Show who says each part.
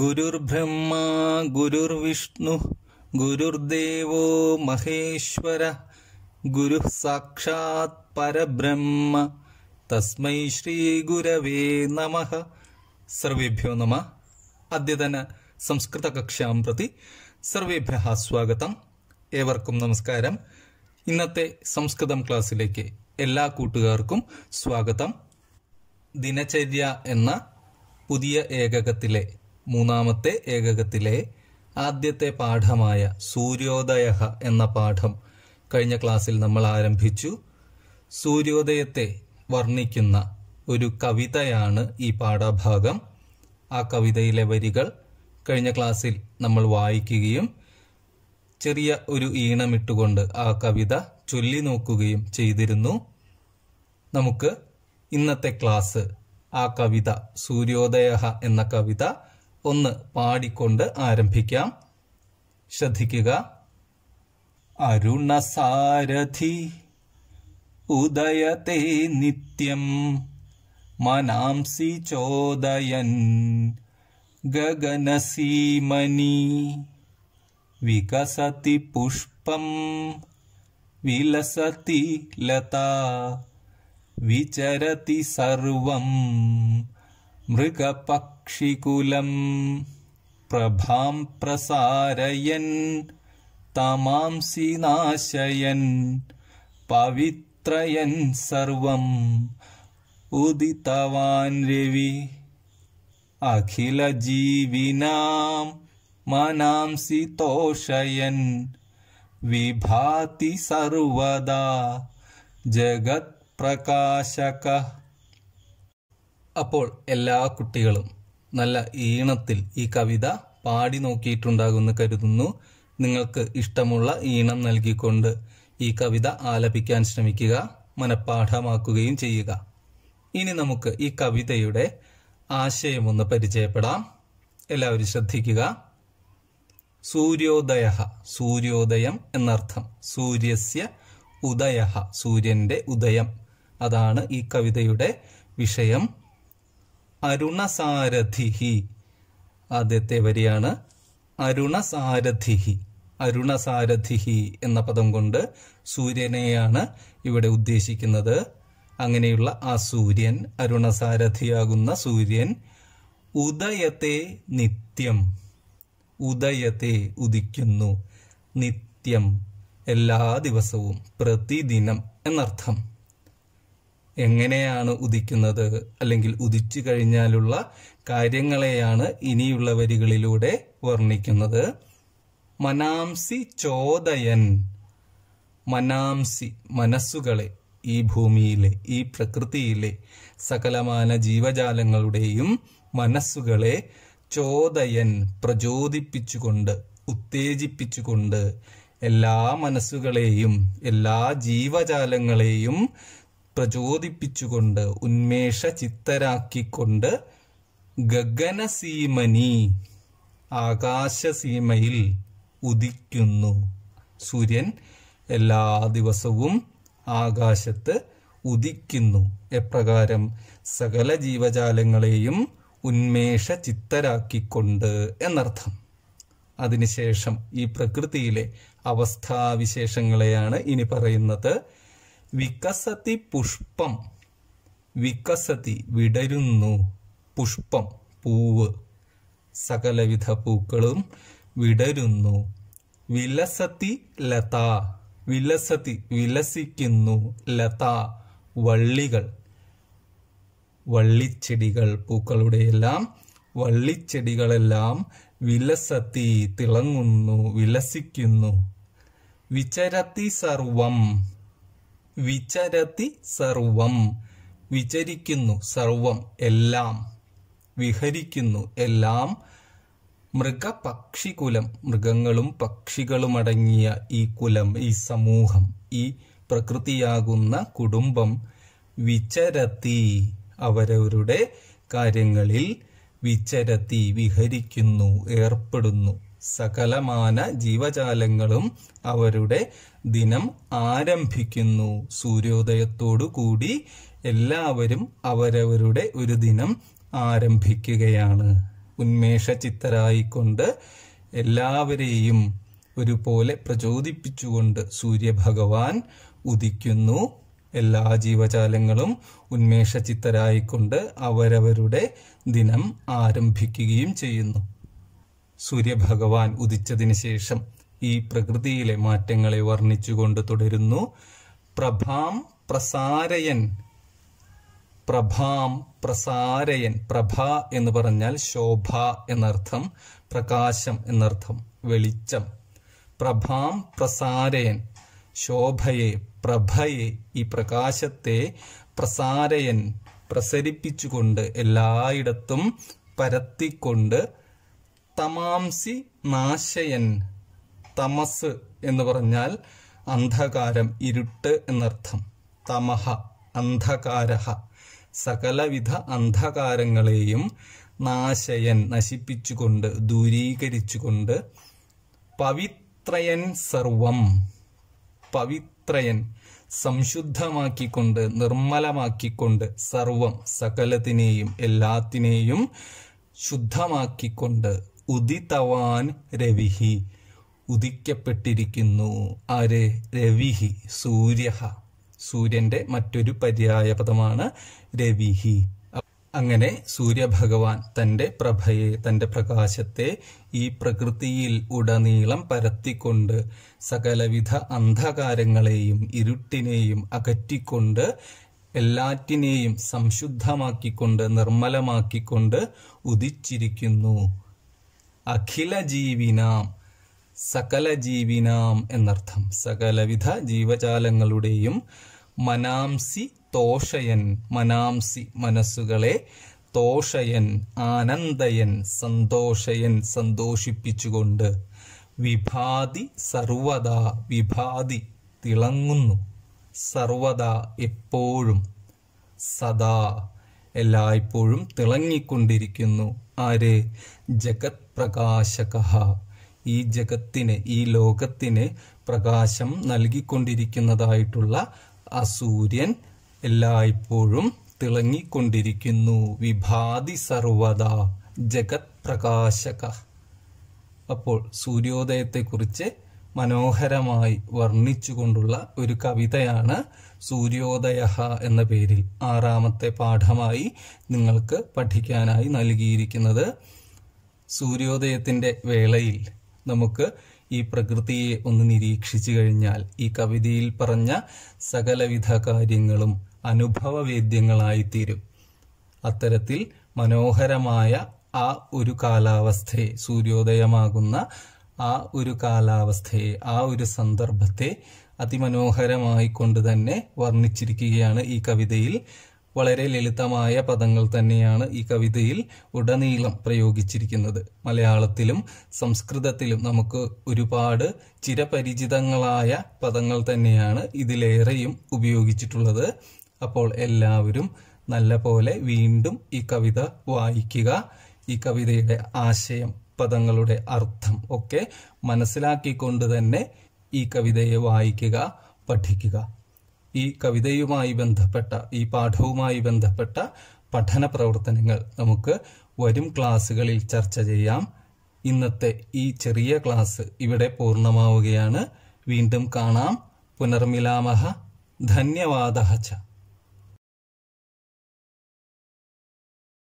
Speaker 1: ഗുരുർബ്രഹ്മ ഗുരുർവിഷ്ണു ഗുരുദേവോ മഹേശ്വര ഗുരു സാക്ഷാത് പരബ്രഹ്മ തസ്മൈ ശ്രീ ഗുരവേ നമ സർവേഭ്യോ നമ അദ്യതന സംസ്കൃത കക്ഷ്യാം പ്രതി സർവേഭ്യ സ്വാഗതം ഏവർക്കും നമസ്കാരം ഇന്നത്തെ സംസ്കൃതം ക്ലാസ്സിലേക്ക് എല്ലാ കൂട്ടുകാർക്കും സ്വാഗതം ദിനചര്യ എന്ന പുതിയ ഏകകത്തിലെ മൂന്നാമത്തെ ഏകകത്തിലെ ആദ്യത്തെ പാഠമായ സൂര്യോദയ എന്ന പാഠം കഴിഞ്ഞ ക്ലാസ്സിൽ നമ്മൾ ആരംഭിച്ചു സൂര്യോദയത്തെ വർണ്ണിക്കുന്ന ഒരു കവിതയാണ് ഈ പാഠഭാഗം ആ കവിതയിലെ വരികൾ കഴിഞ്ഞ ക്ലാസ്സിൽ നമ്മൾ വായിക്കുകയും ചെറിയ ഒരു ഈണമിട്ടുകൊണ്ട് ആ കവിത ചൊല്ലി നോക്കുകയും ചെയ്തിരുന്നു നമുക്ക് ഇന്നത്തെ ക്ലാസ് ആ കവിത സൂര്യോദയ എന്ന കവിത ഒന്ന് പാടിക്കൊണ്ട് ആരംഭിക്കാം ശ്രദ്ധിക്കുക അരുണസാരഥി ഉദയത്തെ നിത്യം മനാംസി ചോദയൻ ഗഗനസീമനി വികസതി പുഷ്പം വിലസതി ലത വിചരതി സർവം मृगपक्षिकुलं प्रभां प्रसारयन् तमांसि नाशयन् पवित्रयन् सर्वम् उदितवान् रवि अखिलजीविनां मनांसि तोषयन् विभाति सर्वदा जगत्प्रकाशकः അപ്പോൾ എല്ലാ കുട്ടികളും നല്ല ഈണത്തിൽ ഈ കവിത പാടി നോക്കിയിട്ടുണ്ടാകുമെന്ന് കരുതുന്നു നിങ്ങൾക്ക് ഇഷ്ടമുള്ള ഈണം നൽകിക്കൊണ്ട് ഈ കവിത ആലപിക്കാൻ ശ്രമിക്കുക മനഃപ്പാഠമാക്കുകയും ചെയ്യുക ഇനി നമുക്ക് ഈ കവിതയുടെ ആശയമൊന്ന് പരിചയപ്പെടാം എല്ലാവരും ശ്രദ്ധിക്കുക സൂര്യോദയ സൂര്യോദയം എന്നർത്ഥം സൂര്യസ്യ ഉദയ സൂര്യന്റെ ഉദയം അതാണ് ഈ കവിതയുടെ വിഷയം അരുണസാരഥിഹി ആദ്യത്തെ വരിയാണ് അരുണസാരഥിഹി അരുണസാരഥിഹി എന്ന പദം കൊണ്ട് സൂര്യനെയാണ് ഇവിടെ ഉദ്ദേശിക്കുന്നത് അങ്ങനെയുള്ള ആ സൂര്യൻ അരുണസാരഥിയാകുന്ന സൂര്യൻ ഉദയത്തെ നിത്യം ഉദയത്തെ ഉദിക്കുന്നു നിത്യം എല്ലാ ദിവസവും പ്രതിദിനം എന്നർത്ഥം എങ്ങനെയാണ് ഉദിക്കുന്നത് അല്ലെങ്കിൽ ഉദിച്ചു കഴിഞ്ഞാലുള്ള കാര്യങ്ങളെയാണ് ഇനിയുള്ള വരികളിലൂടെ വർണ്ണിക്കുന്നത് മനാംസി ചോദയൻ മനാംസി മനസ്സുകളെ ഈ ഭൂമിയിലെ ഈ പ്രകൃതിയിലെ സകലമാന ജീവജാലങ്ങളുടെയും മനസ്സുകളെ ചോദയൻ പ്രചോദിപ്പിച്ചുകൊണ്ട് ഉത്തേജിപ്പിച്ചുകൊണ്ട് എല്ലാ മനസ്സുകളെയും എല്ലാ ജീവജാലങ്ങളെയും പ്രചോദിപ്പിച്ചുകൊണ്ട് ഉന്മേഷ ചിത്തരാക്കിക്കൊണ്ട് ഗഗനസീമനി ആകാശസീമയിൽ ഉദിക്കുന്നു സൂര്യൻ എല്ലാ ദിവസവും ആകാശത്ത് ഉദിക്കുന്നു എപ്രകാരം സകല ജീവജാലങ്ങളെയും ഉന്മേഷ ചിത്തരാക്കിക്കൊണ്ട് എന്നർത്ഥം അതിനുശേഷം ഈ പ്രകൃതിയിലെ അവസ്ഥാവിശേഷങ്ങളെയാണ് ഇനി പറയുന്നത് വികസതി പുഷ്പം വികസതി വിടരുന്നു പുഷ്പം പൂവ് സകലവിധ പൂക്കളും വിടരുന്നു വിലസതി ലത വിലസതി വിലസിക്കുന്നു ലത വള്ളികൾ വള്ളിച്ചെടികൾ പൂക്കളുടെ എല്ലാം വള്ളിച്ചെടികളെല്ലാം വിലസത്തി തിളങ്ങുന്നു വിലസിക്കുന്നു വിചരത്തി സർവം വിചരതി സർവം വിചരിക്കുന്നു സർവം എല്ലാം വിഹരിക്കുന്നു എല്ലാം മൃഗപക്ഷികുലം മൃഗങ്ങളും പക്ഷികളും അടങ്ങിയ ഈ കുലം ഈ സമൂഹം ഈ പ്രകൃതിയാകുന്ന കുടുംബം വിചരത്തി അവരവരുടെ കാര്യങ്ങളിൽ വിചരത്തി വിഹരിക്കുന്നു ഏർപ്പെടുന്നു സകലമാന ജീവജാലങ്ങളും അവരുടെ ദിനം ആരംഭിക്കുന്നു സൂര്യോദയത്തോടു കൂടി എല്ലാവരും അവരവരുടെ ഒരു ദിനം ആരംഭിക്കുകയാണ് ഉന്മേഷചിത്തരായിക്കൊണ്ട് എല്ലാവരെയും ഒരുപോലെ പ്രചോദിപ്പിച്ചുകൊണ്ട് സൂര്യഭഗവാൻ ഉദിക്കുന്നു എല്ലാ ജീവജാലങ്ങളും ഉന്മേഷചിത്തരായിക്കൊണ്ട് അവരവരുടെ ദിനം ആരംഭിക്കുകയും ചെയ്യുന്നു സൂര്യഭഗവാൻ ഉദിച്ചതിന് ശേഷം ഈ പ്രകൃതിയിലെ മാറ്റങ്ങളെ വർണ്ണിച്ചുകൊണ്ട് തുടരുന്നു പ്രഭാം പ്രസാരയൻ പ്രഭാം പ്രസാരയൻ പ്രഭ എന്ന് പറഞ്ഞാൽ ശോഭ എന്നർത്ഥം പ്രകാശം എന്നർത്ഥം വെളിച്ചം പ്രഭാം പ്രസാരയൻ ശോഭയെ പ്രഭയെ ഈ പ്രകാശത്തെ പ്രസാരയൻ പ്രസരിപ്പിച്ചുകൊണ്ട് എല്ലായിടത്തും പരത്തിക്കൊണ്ട് തമാംസി നാശയൻ തമസ് എന്ന് പറഞ്ഞാൽ അന്ധകാരം ഇരുട്ട് എന്നർത്ഥം തമഹ അന്ധകാര സകലവിധ അന്ധകാരങ്ങളെയും നാശയൻ നശിപ്പിച്ചുകൊണ്ട് ദൂരീകരിച്ചുകൊണ്ട് പവിത്രയൻ സർവം പവിത്രയൻ സംശുദ്ധമാക്കിക്കൊണ്ട് നിർമ്മലമാക്കിക്കൊണ്ട് സർവം സകലത്തിനെയും എല്ലാത്തിനെയും ശുദ്ധമാക്കിക്കൊണ്ട് ഉദിതവാൻ രവിഹി ഉദിക്കപ്പെട്ടിരിക്കുന്നു ആര് രവിഹി സൂര്യ സൂര്യന്റെ മറ്റൊരു പര്യായ പദമാണ് രവിഹി അങ്ങനെ സൂര്യഭഗവാൻ തന്റെ പ്രഭയെ തന്റെ പ്രകാശത്തെ ഈ പ്രകൃതിയിൽ ഉടനീളം പരത്തിക്കൊണ്ട് സകലവിധ അന്ധകാരങ്ങളെയും ഇരുട്ടിനെയും അകറ്റിക്കൊണ്ട് എല്ലാറ്റിനെയും സംശുദ്ധമാക്കിക്കൊണ്ട് നിർമ്മലമാക്കിക്കൊണ്ട് ഉദിച്ചിരിക്കുന്നു അഖില ജീവിനാം സകല ജീവിനാം എന്നർത്ഥം സകലവിധ ജീവജാലങ്ങളുടെയും മനാംസി തോഷയൻ മനാംസി മനസ്സുകളെ തോഷയൻ ആനന്ദയൻ സന്തോഷയൻ സന്തോഷിപ്പിച്ചുകൊണ്ട് വിഭാതി സർവദാ വിഭാതി തിളങ്ങുന്നു സർവദാ എപ്പോഴും സദാ എല്ലായ്പ്പോഴും തിളങ്ങിക്കൊണ്ടിരിക്കുന്നു ആര് ജഗത് പ്രകാശക ഈ ജഗത്തിന് ഈ ലോകത്തിന് പ്രകാശം നൽകിക്കൊണ്ടിരിക്കുന്നതായിട്ടുള്ള ആ സൂര്യൻ എല്ലായ്പ്പോഴും തിളങ്ങിക്കൊണ്ടിരിക്കുന്നു വിഭാതി സർവത ജഗത് പ്രകാശക അപ്പോൾ സൂര്യോദയത്തെക്കുറിച്ച് മനോഹരമായി വർണ്ണിച്ചുകൊണ്ടുള്ള ഒരു കവിതയാണ് സൂര്യോദയ എന്ന പേരിൽ ആറാമത്തെ പാഠമായി നിങ്ങൾക്ക് പഠിക്കാനായി നൽകിയിരിക്കുന്നത് സൂര്യോദയത്തിൻ്റെ വേളയിൽ നമുക്ക് ഈ പ്രകൃതിയെ ഒന്ന് നിരീക്ഷിച്ചു കഴിഞ്ഞാൽ ഈ കവിതയിൽ പറഞ്ഞ സകലവിധ കാര്യങ്ങളും അനുഭവവേദ്യങ്ങളായിത്തീരും അത്തരത്തിൽ മനോഹരമായ ആ ഒരു കാലാവസ്ഥയെ സൂര്യോദയമാകുന്ന ആ ഒരു കാലാവസ്ഥയെ ആ ഒരു സന്ദർഭത്തെ അതിമനോഹരമായി കൊണ്ട് തന്നെ വർണ്ണിച്ചിരിക്കുകയാണ് ഈ കവിതയിൽ വളരെ ലളിതമായ പദങ്ങൾ തന്നെയാണ് ഈ കവിതയിൽ ഉടനീളം പ്രയോഗിച്ചിരിക്കുന്നത് മലയാളത്തിലും സംസ്കൃതത്തിലും നമുക്ക് ഒരുപാട് ചിരപരിചിതങ്ങളായ പദങ്ങൾ തന്നെയാണ് ഇതിലേറെയും ഉപയോഗിച്ചിട്ടുള്ളത് അപ്പോൾ എല്ലാവരും നല്ല പോലെ വീണ്ടും ഈ കവിത വായിക്കുക ഈ കവിതയുടെ ആശയം പദങ്ങളുടെ അർത്ഥം ഒക്കെ മനസ്സിലാക്കിക്കൊണ്ട് തന്നെ ഈ കവിതയെ വായിക്കുക പഠിക്കുക ഈ കവിതയുമായി ബന്ധപ്പെട്ട ഈ പാഠവുമായി ബന്ധപ്പെട്ട പഠന പ്രവർത്തനങ്ങൾ നമുക്ക് വരും ക്ലാസ്സുകളിൽ ചർച്ച ചെയ്യാം ഇന്നത്തെ ഈ ചെറിയ ക്ലാസ് ഇവിടെ പൂർണ്ണമാവുകയാണ് വീണ്ടും കാണാം പുനർമിലാമഹ ധന്യവാദ